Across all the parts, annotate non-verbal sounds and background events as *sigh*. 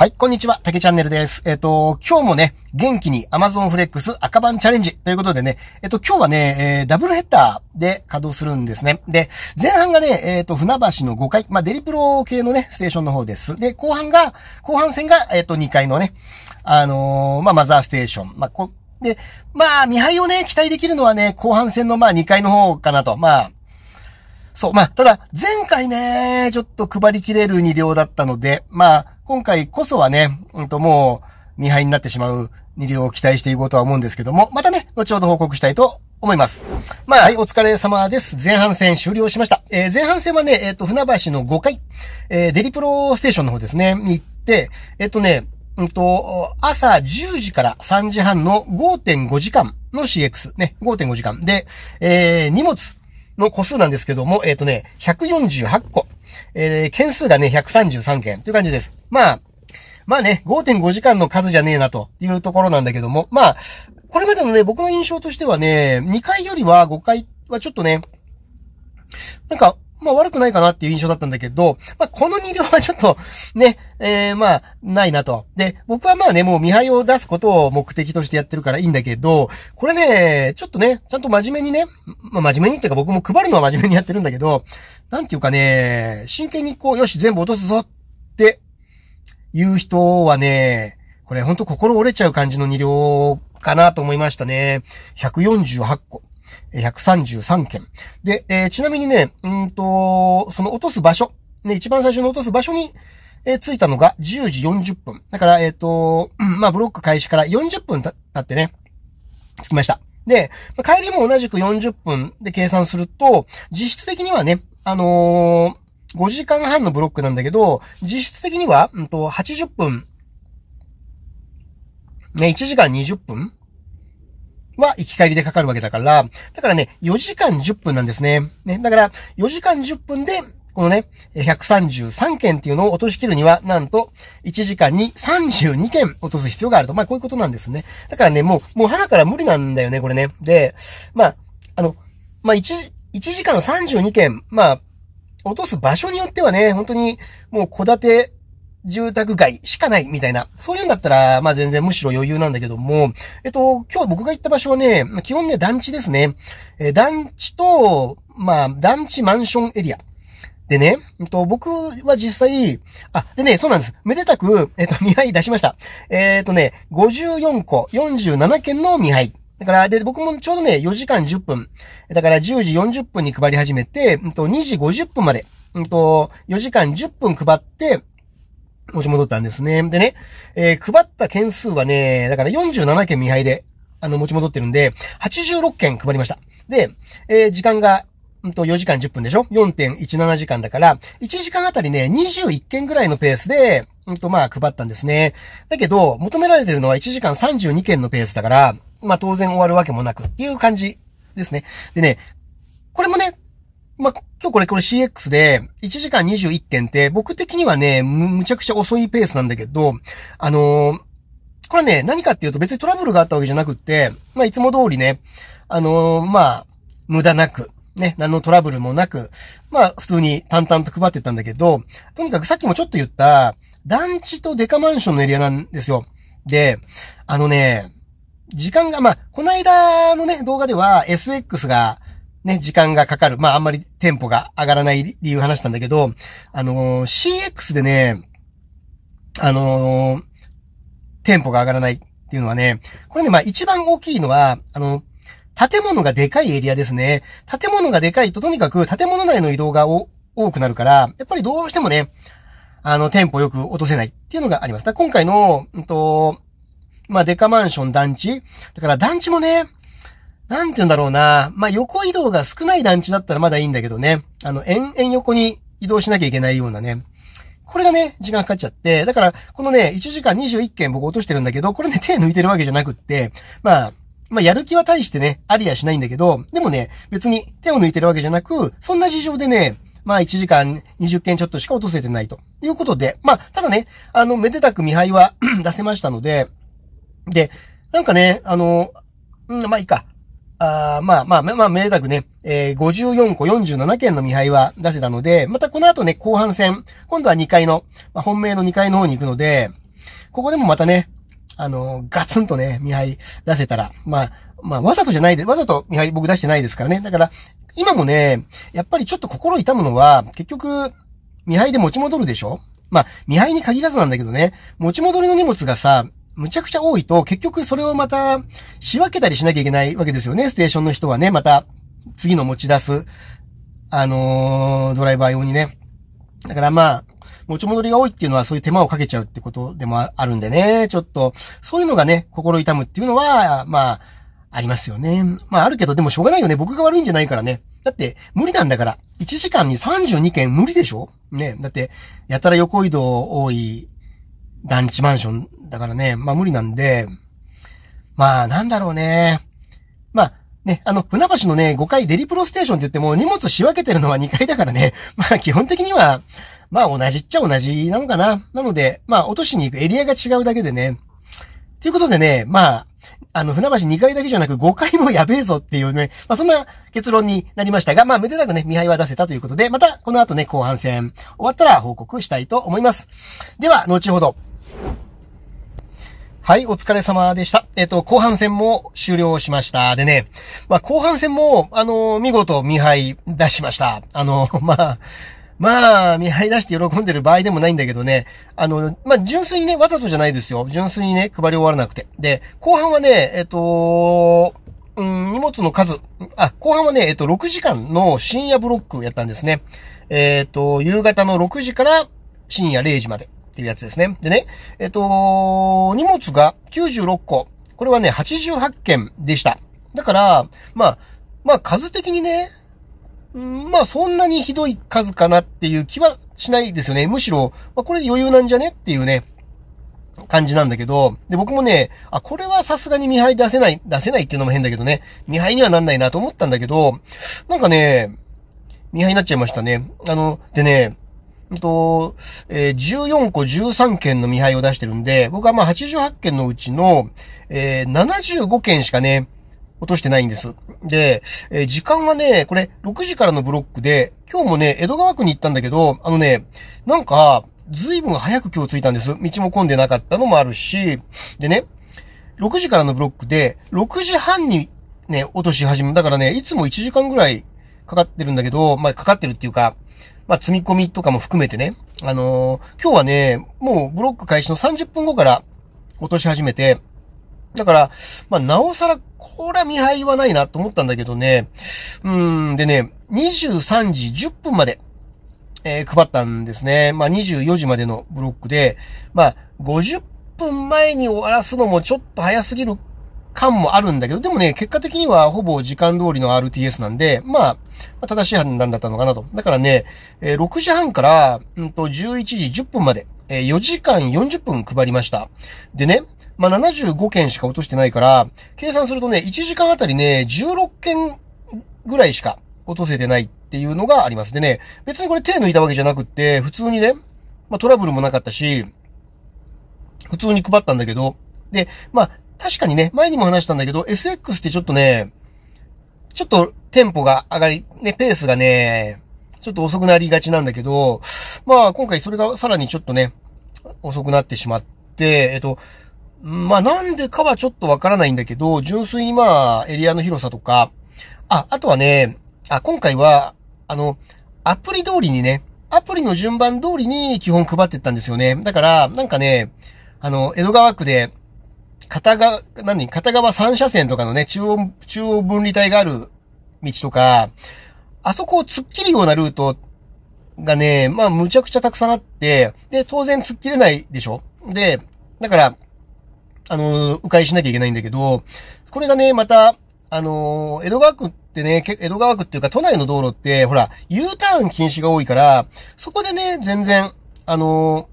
はい、こんにちは、たけチャンネルです。えっ、ー、と、今日もね、元気に Amazon フレックス赤版チャレンジということでね、えっ、ー、と、今日はね、えー、ダブルヘッダーで稼働するんですね。で、前半がね、えっ、と、船橋の5階、まあ、デリプロ系のね、ステーションの方です。で、後半が、後半戦が、えっ、と、2階のね、あのまあ、マザーステーション。まあ、こ、で、まあ、見張をね、期待できるのはね、後半戦のまあ、2階の方かなと。まあ、そう。まあ、ただ、前回ね、ちょっと配りきれる2両だったので、まあ、今回こそはね、うんともう、2敗になってしまう2両を期待していこうとは思うんですけども、またね、後ほど報告したいと思います。まあ、はい、お疲れ様です。前半戦終了しました。えー、前半戦はね、えっ、ー、と、船橋の5階、えー、デリプロステーションの方ですね、に行って、えっ、ー、とね、うんと、朝10時から3時半の5.5時間の CX ね、5.5時間で、えー、荷物の個数なんですけども、えっ、ー、とね、148個。えー、件数がね、133件という感じです。まあ、まあね、5.5時間の数じゃねえなというところなんだけども、まあ、これまでのね、僕の印象としてはね、2回よりは5回はちょっとね、なんか、まあ悪くないかなっていう印象だったんだけど、まあこの2両はちょっとね、*laughs* えー、まあないなと。で、僕はまあね、もう見張りを出すことを目的としてやってるからいいんだけど、これね、ちょっとね、ちゃんと真面目にね、まあ真面目にっていうか僕も配るのは真面目にやってるんだけど、なんていうかね、真剣にこう、よし、全部落とすぞっていう人はね、これほんと心折れちゃう感じの2両かなと思いましたね。148個。133件。で、えー、ちなみにね、うんと、その落とす場所、ね、一番最初の落とす場所に、えー、着いたのが10時40分。だから、えっ、ー、と、まあ、ブロック開始から40分たってね、着きました。で、帰りも同じく40分で計算すると、実質的にはね、あのー、5時間半のブロックなんだけど、実質的には、うんと、80分、ね、1時間20分は行き帰りでかかるわけだから、だからね、4時間10分なんですね。ね、だから、4時間10分で、このね、133件っていうのを落とし切るには、なんと、1時間に32件落とす必要があると。まあ、こういうことなんですね。だからね、もう、もう腹から無理なんだよね、これね。で、まあ、あの、まあ、1、1時間32件、まあ、落とす場所によってはね、本当に、もう、戸建て、住宅街しかないみたいな。そういうんだったら、まあ全然むしろ余裕なんだけども、えっと、今日僕が行った場所はね、基本ね、団地ですね。えー、団地と、まあ、団地マンションエリア。でね、えっと、僕は実際、あ、でね、そうなんです。めでたく、えっと、*laughs* 見合い出しました。えっとね、54個、47件の見合い。だから、で、僕もちょうどね、4時間10分。だから10時40分に配り始めて、うんと、2時50分まで。うんと、4時間10分配って、持ち戻ったんですね。でね、えー、配った件数はね、だから47件未配で、あの、持ち戻ってるんで、86件配りました。で、えー、時間が、んと、4時間10分でしょ ?4.17 時間だから、1時間あたりね、21件ぐらいのペースで、んと、まあ、配ったんですね。だけど、求められてるのは1時間32件のペースだから、まあ、当然終わるわけもなくっていう感じですね。でね、これもね、まあ、今日これ、これ CX で、1時間21点って、僕的にはね、むちゃくちゃ遅いペースなんだけど、あのー、これね、何かっていうと別にトラブルがあったわけじゃなくって、まあ、いつも通りね、あのー、まあ、無駄なく、ね、何のトラブルもなく、まあ、普通に淡々と配ってたんだけど、とにかくさっきもちょっと言った、団地とデカマンションのエリアなんですよ。で、あのね、時間が、まあ、この間のね、動画では SX が、ね、時間がかかる。まあ、あんまりテンポが上がらない理由話したんだけど、あのー、CX でね、あのー、テンポが上がらないっていうのはね、これね、まあ一番大きいのは、あの、建物がでかいエリアですね。建物がでかいととにかく建物内の移動が多くなるから、やっぱりどうしてもね、あの、テンポよく落とせないっていうのがあります。だ今回の、うんと、まあ、デカマンション団地。だから団地もね、なんて言うんだろうな。まあ、横移動が少ない団地だったらまだいいんだけどね。あの、延々横に移動しなきゃいけないようなね。これがね、時間かかっちゃって、だから、このね、1時間21件僕落としてるんだけど、これね、手抜いてるわけじゃなくって、まあ、まあ、やる気は大してね、ありやしないんだけど、でもね、別に手を抜いてるわけじゃなく、そんな事情でね、まあ、1時間20件ちょっとしか落とせてないということで、まあ、ただね、あの、めでたく見張りは *clears throat* 出せましたので、で、なんかね、あの、うん、まあいいか。あまあまあ、まあ、めでたくね、えー、54個47件の見配は出せたので、またこの後ね、後半戦、今度は2階の、まあ、本命の2階の方に行くので、ここでもまたね、あのー、ガツンとね、見配出せたら、まあ、まあ、わざとじゃないで、わざと見配僕出してないですからね。だから、今もね、やっぱりちょっと心痛むのは、結局、見配で持ち戻るでしょまあ、見配に限らずなんだけどね、持ち戻りの荷物がさ、むちゃくちゃ多いと、結局それをまた仕分けたりしなきゃいけないわけですよね。ステーションの人はね、また次の持ち出す、あのー、ドライバー用にね。だからまあ、持ち戻りが多いっていうのはそういう手間をかけちゃうってことでもあるんでね、ちょっと、そういうのがね、心痛むっていうのは、まあ、ありますよね。まああるけど、でもしょうがないよね。僕が悪いんじゃないからね。だって、無理なんだから。1時間に32件無理でしょねだって、やたら横移動多い団地マンションだからね、まあ無理なんで、まあなんだろうね。まあ、ね、あの、船橋のね、5階デリプロステーションって言っても荷物仕分けてるのは2階だからね、*laughs* まあ基本的には、まあ同じっちゃ同じなのかな。なので、まあ落としに行くエリアが違うだけでね。ということでね、まあ、あの、船橋2階だけじゃなく5階もやべえぞっていうね、まあそんな結論になりましたが、まあめでたくね、見張りは出せたということで、またこの後ね、後半戦終わったら報告したいと思います。では、後ほど。はい、お疲れ様でした。えっ、と、後半戦も終了しました。でね、まあ、後半戦も、あの、見事、見敗出しました。あの、*laughs* まあ、まあ、見張り出して喜んでる場合でもないんだけどね。あの、まあ、純粋にね、わざとじゃないですよ。純粋にね、配り終わらなくて。で、後半はね、えっと、うん、荷物の数。あ、後半はね、えっと、6時間の深夜ブロックやったんですね。えっと、夕方の6時から深夜0時まで。っていうやつですね。でね、えっと、荷物が96個。これはね、88件でした。だから、まあ、まあ数的にね、まあそんなにひどい数かなっていう気はしないですよね。むしろ、まあこれで余裕なんじゃねっていうね、感じなんだけど、で、僕もね、あ、これはさすがに見張り出せない、出せないっていうのも変だけどね、見張にはなんないなと思ったんだけど、なんかね、見張りになっちゃいましたね。あの、でね、と、えー、14個13件の張配を出してるんで、僕はまあ88件のうちの、えー、75件しかね、落としてないんです。で、えー、時間はね、これ6時からのブロックで、今日もね、江戸川区に行ったんだけど、あのね、なんか、ずいぶん早く今日着いたんです。道も混んでなかったのもあるし、でね、6時からのブロックで、6時半にね、落とし始め、だからね、いつも1時間ぐらいかかってるんだけど、まあ、かかってるっていうか、まあ、積み込みとかも含めてね、あのー、今日はね、もうブロック開始の30分後から落とし始めて、だから、まあ、なおさら、これは見りはないなと思ったんだけどね、うん、でね、23時10分まで、えー、配ったんですね。まあ、24時までのブロックで、まあ、50分前に終わらすのもちょっと早すぎる感もあるんだけど、でもね、結果的にはほぼ時間通りの RTS なんで、まあ、正しい判断だったのかなと。だからね、えー、6時半から、うんと、11時10分まで、えー、4時間40分配りました。でね、まあ、75件しか落としてないから、計算するとね、1時間あたりね、16件ぐらいしか落とせてないっていうのがあります。でね、別にこれ手抜いたわけじゃなくって、普通にね、まあ、トラブルもなかったし、普通に配ったんだけど、で、まあ、確かにね、前にも話したんだけど、SX ってちょっとね、ちょっとテンポが上がり、ね、ペースがね、ちょっと遅くなりがちなんだけど、まあ今回それがさらにちょっとね、遅くなってしまって、えっと、まあなんでかはちょっとわからないんだけど、純粋にまあエリアの広さとか、あ、あとはね、あ、今回は、あの、アプリ通りにね、アプリの順番通りに基本配ってったんですよね。だから、なんかね、あの、江戸川区で、片側、何片側3車線とかのね、中央、中央分離帯がある道とか、あそこを突っ切るようなルートがね、まあ、むちゃくちゃたくさんあって、で、当然突っ切れないでしょで、だから、あの、迂回しなきゃいけないんだけど、これがね、また、あの、江戸川区ってね、江戸川区っていうか都内の道路って、ほら、U ターン禁止が多いから、そこでね、全然、あの、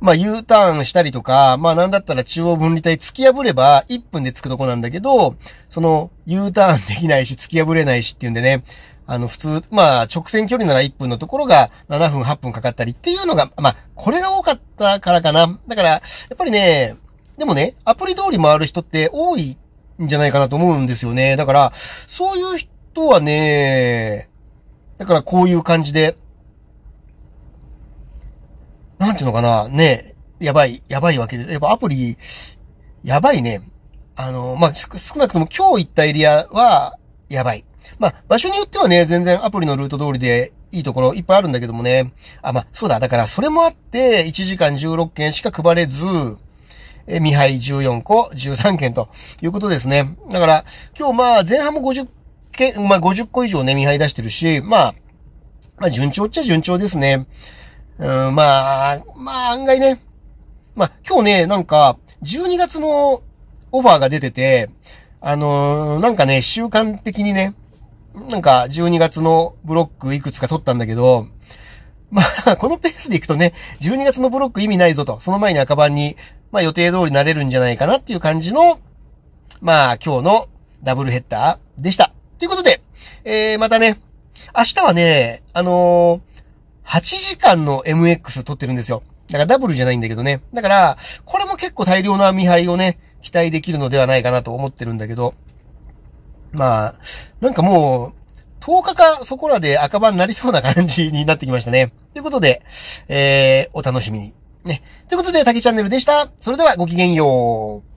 まあ U ターンしたりとか、まあなんだったら中央分離帯突き破れば1分で着くとこなんだけど、その U ターンできないし突き破れないしっていうんでね、あの普通、まあ直線距離なら1分のところが7分8分かかったりっていうのが、まあこれが多かったからかな。だからやっぱりね、でもね、アプリ通り回る人って多いんじゃないかなと思うんですよね。だから、そういう人はね、だからこういう感じで、ていうのかな、ね、やばい、やばいわけで、やっぱアプリ、やばいね。あの、まあ、少なくとも今日行ったエリアは、やばい。まあ、場所によってはね、全然アプリのルート通りでいいところいっぱいあるんだけどもね。あ、まあ、そうだ。だから、それもあって、1時間16件しか配れず、え、未配14個、13件ということですね。だから、今日まあ、前半も50件、まあ、50個以上ね、未配出してるし、まあ、まあ、順調っちゃ順調ですね。うん、まあ、まあ案外ね。まあ今日ね、なんか、12月のオファーが出てて、あのー、なんかね、習慣的にね、なんか12月のブロックいくつか取ったんだけど、まあ、このペースでいくとね、12月のブロック意味ないぞと、その前に赤番に、まあ予定通りなれるんじゃないかなっていう感じの、まあ今日のダブルヘッダーでした。ということで、えー、またね、明日はね、あのー、8時間の MX 撮ってるんですよ。だからダブルじゃないんだけどね。だから、これも結構大量の網配をね、期待できるのではないかなと思ってるんだけど。まあ、なんかもう、10日かそこらで赤番になりそうな感じになってきましたね。ということで、えー、お楽しみに。ね。ということで、竹チャンネルでした。それではごきげんよう。